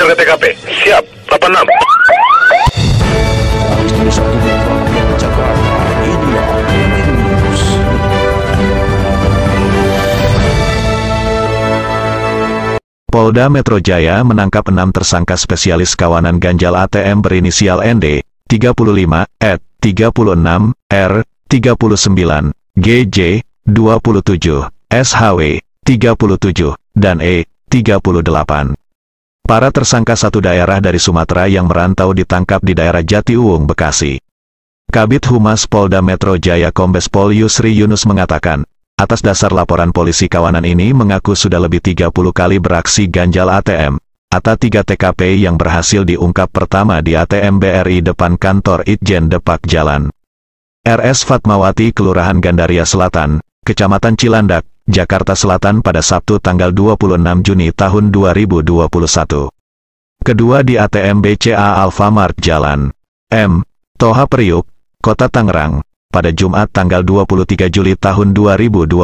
Indonesia ke TKP. θα πανάμε. Polda Metro Jaya menangkap enam tersangka spesialis kawanan ganjal ATM berinisial ND, 35, ET, 36, R, 39, GJ, 27, SHW, 37, dan E, 38. Para tersangka satu daerah dari Sumatera yang merantau ditangkap di daerah Jatiuwung, Bekasi. Kabit Humas Polda Metro Jaya Kombes Pol Yusri Yunus mengatakan, atas dasar laporan polisi kawanan ini mengaku sudah lebih 30 kali beraksi ganjal ATM, atau 3 TKP yang berhasil diungkap pertama di ATM BRI depan kantor Itjen Depak Jalan. RS Fatmawati Kelurahan Gandaria Selatan, Kecamatan Cilandak, Jakarta Selatan pada Sabtu tanggal 26 Juni tahun 2021. Kedua di ATM BCA Alfamart Jalan M. Toha Priuk, Kota Tangerang, pada Jumat tanggal 23 Juli tahun 2021.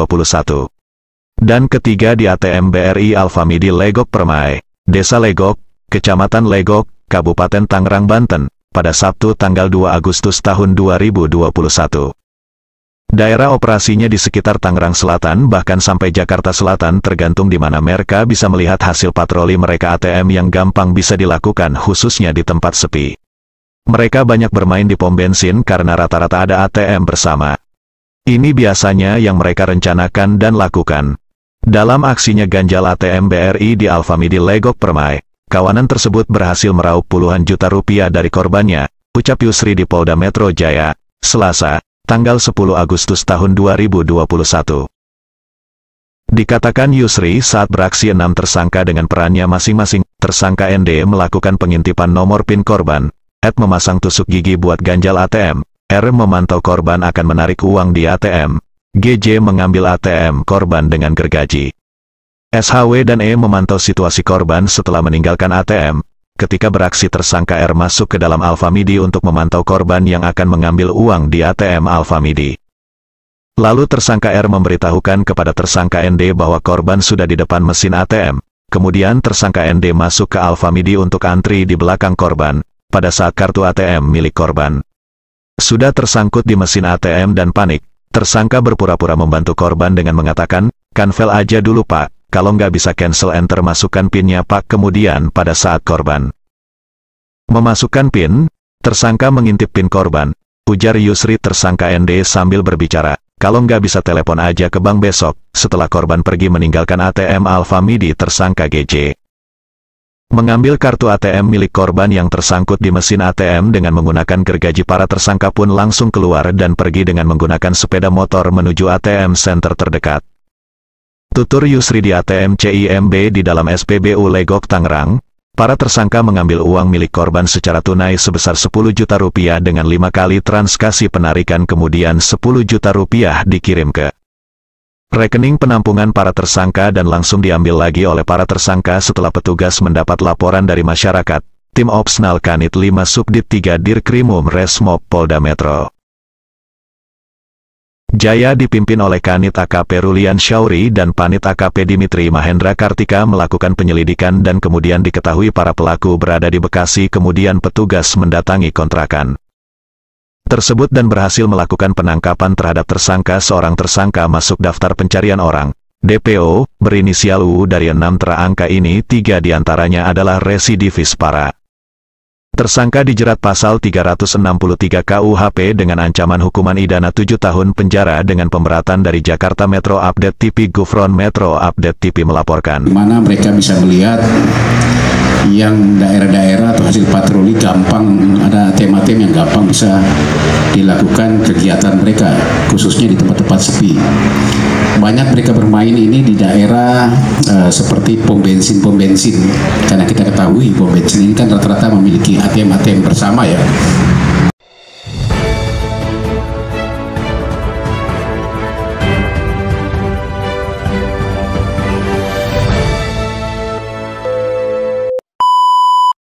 Dan ketiga di ATM BRI Alfamidi Legok Permai, Desa Legok, Kecamatan Legok, Kabupaten Tangerang, Banten, pada Sabtu tanggal 2 Agustus tahun 2021. Daerah operasinya di sekitar Tangerang Selatan bahkan sampai Jakarta Selatan tergantung di mana mereka bisa melihat hasil patroli mereka ATM yang gampang bisa dilakukan khususnya di tempat sepi. Mereka banyak bermain di pom bensin karena rata-rata ada ATM bersama. Ini biasanya yang mereka rencanakan dan lakukan. Dalam aksinya ganjal ATM BRI di Alfamidi Legok Permai, kawanan tersebut berhasil meraup puluhan juta rupiah dari korbannya, ucap Yusri di Polda Metro Jaya, Selasa, tanggal 10 Agustus tahun 2021. Dikatakan Yusri saat beraksi enam tersangka dengan perannya masing-masing, tersangka ND melakukan pengintipan nomor PIN korban, Ed memasang tusuk gigi buat ganjal ATM, R memantau korban akan menarik uang di ATM, GJ mengambil ATM korban dengan gergaji. SHW dan E memantau situasi korban setelah meninggalkan ATM, Ketika beraksi tersangka R masuk ke dalam Alfamidi untuk memantau korban yang akan mengambil uang di ATM Alfamidi. Lalu tersangka R memberitahukan kepada tersangka ND bahwa korban sudah di depan mesin ATM. Kemudian tersangka ND masuk ke Alfamidi untuk antri di belakang korban, pada saat kartu ATM milik korban. Sudah tersangkut di mesin ATM dan panik, tersangka berpura-pura membantu korban dengan mengatakan, kanvel aja dulu pak, kalau nggak bisa cancel enter masukkan pinnya pak kemudian pada saat korban. Memasukkan pin, tersangka mengintip pin korban, ujar Yusri tersangka ND sambil berbicara. Kalau nggak bisa telepon aja ke bank besok, setelah korban pergi meninggalkan ATM Alfa Midi tersangka GC Mengambil kartu ATM milik korban yang tersangkut di mesin ATM dengan menggunakan gergaji para tersangka pun langsung keluar dan pergi dengan menggunakan sepeda motor menuju ATM center terdekat. Tutur Yusri di ATM CIMB di dalam SPBU Legok Tangerang, para tersangka mengambil uang milik korban secara tunai sebesar 10 juta rupiah dengan lima kali transaksi penarikan kemudian 10 juta rupiah dikirim ke rekening penampungan para tersangka dan langsung diambil lagi oleh para tersangka setelah petugas mendapat laporan dari masyarakat. Tim Opsnal Kanit 5 Subdit 3 Dirkrimum Resmob Polda Metro Jaya dipimpin oleh Kanit AKP Rulian Syauri dan Panit AKP Dimitri Mahendra Kartika melakukan penyelidikan dan kemudian diketahui para pelaku berada di Bekasi kemudian petugas mendatangi kontrakan tersebut dan berhasil melakukan penangkapan terhadap tersangka seorang tersangka masuk daftar pencarian orang. DPO, berinisial U dari enam terangka ini tiga diantaranya adalah residivis para Tersangka dijerat pasal 363 KUHP dengan ancaman hukuman idana 7 tahun penjara dengan pemberatan dari Jakarta Metro Update TV Gufron Metro Update TV melaporkan. Di mana mereka bisa melihat yang daerah-daerah atau hasil patroli gampang ada tema-tema yang gampang bisa dilakukan kegiatan mereka khususnya di tempat-tempat sepi banyak mereka bermain ini di daerah e, seperti pom bensin pom bensin karena kita ketahui pom bensin ini kan rata-rata memiliki ATM ATM bersama ya